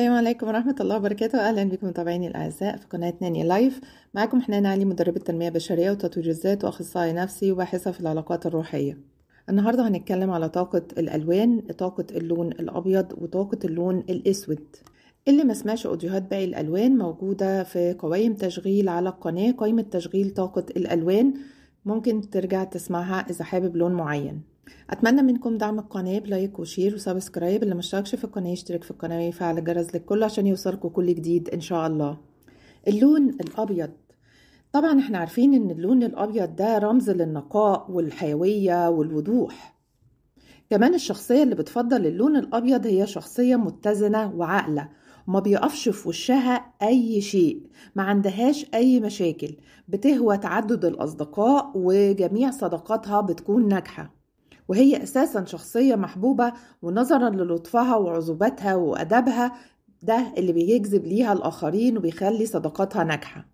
السلام عليكم ورحمة الله وبركاته أهلا بكم متابعيني الأعزاء في قناة ناني لايف معكم حنان علي مدربة تنمية بشرية وتطوير الذات وأخصائي نفسي وباحثة في العلاقات الروحية النهاردة هنتكلم على طاقة الألوان طاقة اللون الأبيض وطاقة اللون الأسود اللي ما سمعش أوديوهات باقي الألوان موجودة في قوائم تشغيل على القناة قائمة تشغيل طاقة الألوان ممكن ترجع تسمعها إذا حابب لون معين اتمنى منكم دعم القناه بلايك وشير وسبسكرايب اللي مشتركش في القناه يشترك في القناه ويفعل الجرس للكل عشان يوصلكم كل جديد ان شاء الله اللون الابيض طبعا احنا عارفين ان اللون الابيض ده رمز للنقاء والحيويه والوضوح كمان الشخصيه اللي بتفضل اللون الابيض هي شخصيه متزنه وعاقله ما بيقفش في وشها اي شيء ما عندهاش اي مشاكل بتهوى تعدد الاصدقاء وجميع صداقاتها بتكون ناجحه وهي أساسا شخصية محبوبة ونظرا للطفها وعزوبتها وأدبها ده اللي بيجذب ليها الآخرين وبيخلي صداقاتها ناجحة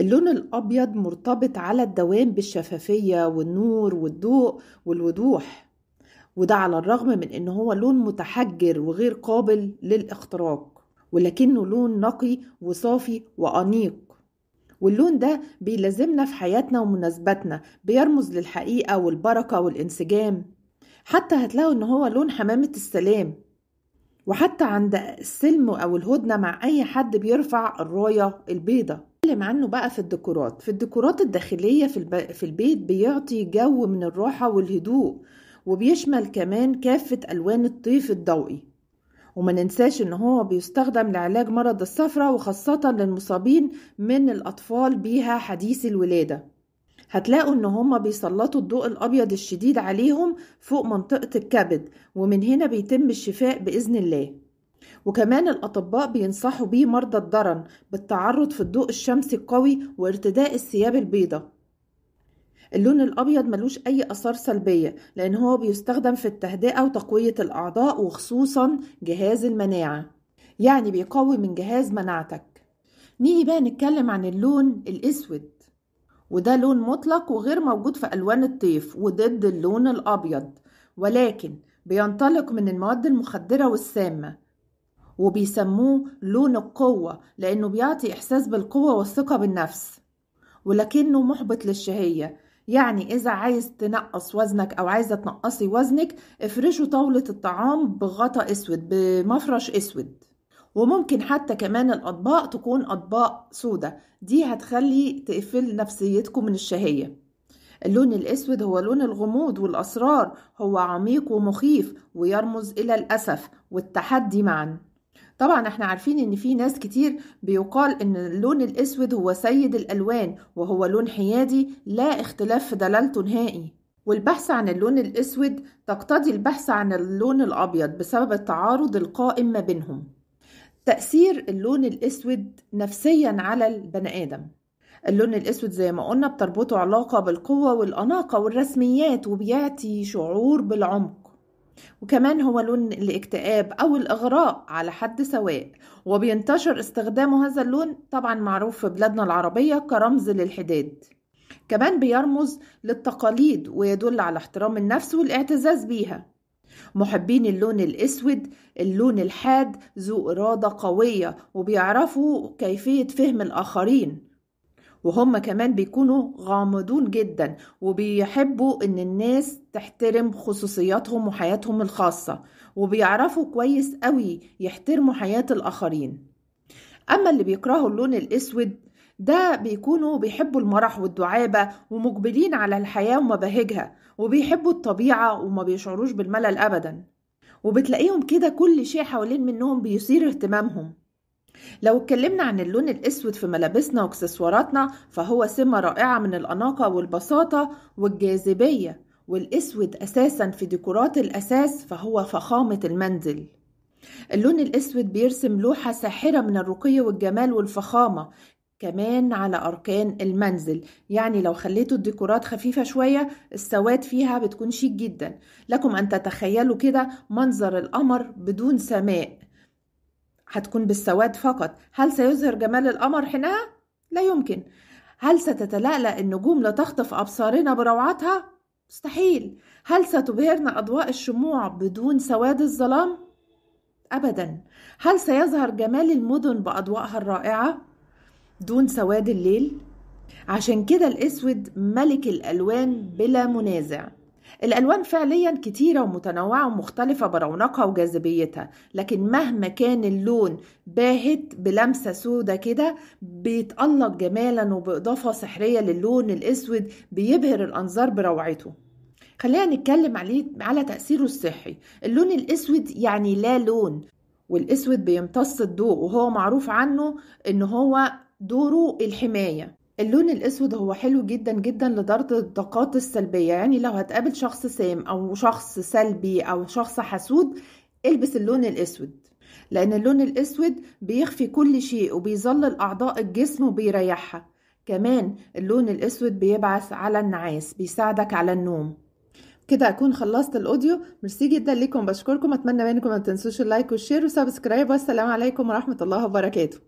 اللون الأبيض مرتبط على الدوام بالشفافية والنور والضوء والوضوح وده على الرغم من إن هو لون متحجر وغير قابل للاختراق ولكنه لون نقي وصافي وأنيق واللون ده بيلازمنا في حياتنا ومناسباتنا بيرمز للحقيقة والبركة والانسجام حتى هتلاقوا ان هو لون حمامة السلام وحتى عند السلم او الهدنة مع اي حد بيرفع الراية البيضة نتكلم عنه بقى في الديكورات في الديكورات الداخلية في, الب... في البيت بيعطي جو من الراحة والهدوء وبيشمل كمان كافة ألوان الطيف الضوئي وما ننساش ان هو بيستخدم لعلاج مرض الصفرة وخاصة للمصابين من الاطفال بيها حديث الولاده هتلاقوا ان هما بيسلطوا الضوء الابيض الشديد عليهم فوق منطقة الكبد ومن هنا بيتم الشفاء باذن الله وكمان الاطباء بينصحوا بيه مرضى الدرن بالتعرض في الضوء الشمسي القوي وارتداء الثياب البيضه اللون الأبيض ملوش أي أثار سلبية لأن هو بيستخدم في التهدئة وتقوية الأعضاء وخصوصا جهاز المناعة يعني بيقوي من جهاز مناعتك نيجي بقى نتكلم عن اللون الأسود وده لون مطلق وغير موجود في ألوان الطيف وضد اللون الأبيض ولكن بينطلق من المواد المخدرة والسامة وبيسموه لون القوة لأنه بيعطي إحساس بالقوة والثقة بالنفس ولكنه محبط للشهية يعني إذا عايز تنقص وزنك أو عايزة تنقصي وزنك افرشوا طاولة الطعام بغطا أسود بمفرش أسود وممكن حتى كمان الأطباق تكون أطباق سودة دي هتخلي تقفل نفسيتكم من الشهية اللون الأسود هو لون الغموض والأسرار هو عميق ومخيف ويرمز إلى الأسف والتحدي معاً طبعا احنا عارفين ان في ناس كتير بيقال ان اللون الاسود هو سيد الالوان وهو لون حيادي لا اختلاف في دلالته نهائي والبحث عن اللون الاسود تقتضي البحث عن اللون الابيض بسبب التعارض القائم ما بينهم تاثير اللون الاسود نفسيا على البني ادم اللون الاسود زي ما قلنا بتربطه علاقه بالقوه والاناقه والرسميات وبيعطي شعور بالعمق وكمان هو لون الاكتئاب أو الإغراء على حد سواء وبينتشر استخدامه هذا اللون طبعا معروف في بلادنا العربية كرمز للحداد كمان بيرمز للتقاليد ويدل على احترام النفس والاعتزاز بيها محبين اللون الأسود اللون الحاد ذو إرادة قوية وبيعرفوا كيفية فهم الآخرين وهم كمان بيكونوا غامضون جدا وبيحبوا ان الناس تحترم خصوصياتهم وحياتهم الخاصة وبيعرفوا كويس قوي يحترموا حياة الآخرين أما اللي بيكرهوا اللون الأسود ده بيكونوا بيحبوا المرح والدعابة ومقبلين على الحياة ومباهجها وبيحبوا الطبيعة وما بيشعروش بالملل أبدا وبتلاقيهم كده كل شيء حوالين منهم بيثير اهتمامهم لو اتكلمنا عن اللون الأسود في ملابسنا واكسسواراتنا فهو سمة رائعة من الأناقة والبساطة والجاذبية والأسود أساسا في ديكورات الأساس فهو فخامة المنزل اللون الأسود بيرسم لوحة ساحرة من الرقي والجمال والفخامة كمان على أركان المنزل يعني لو خليتوا الديكورات خفيفة شوية السواد فيها بتكون شيك جدا لكم أن تتخيلوا كده منظر القمر بدون سماء هتكون بالسواد فقط هل سيظهر جمال القمر حينها لا يمكن هل ستتلألأ النجوم لتخطف أبصارنا بروعتها؟ مستحيل هل ستبهرنا أضواء الشموع بدون سواد الظلام؟ أبدا هل سيظهر جمال المدن بأضواءها الرائعة دون سواد الليل؟ عشان كده الأسود ملك الألوان بلا منازع الألوان فعليا كتيرة ومتنوعة ومختلفة برونقها وجاذبيتها لكن مهما كان اللون باهت بلمسة سودة كده بيتألق جمالا وبإضافة سحرية للون الأسود بيبهر الأنظار بروعته خلينا نتكلم عليه على تأثيره الصحي اللون الأسود يعني لا لون والأسود بيمتص الضوء وهو معروف عنه إن هو دوره الحماية اللون الاسود هو حلو جدا جدا لطرد الطاقات السلبيه يعني لو هتقابل شخص سام او شخص سلبي او شخص حسود البس اللون الاسود لان اللون الاسود بيخفي كل شيء وبيظلل اعضاء الجسم وبيريحها كمان اللون الاسود بيبعث على النعاس بيساعدك على النوم كده اكون خلصت الاوديو ميرسي جدا ليكم بشكركم اتمنى منكم ما تنسوش اللايك والشير وسبسكرايب والسلام عليكم ورحمه الله وبركاته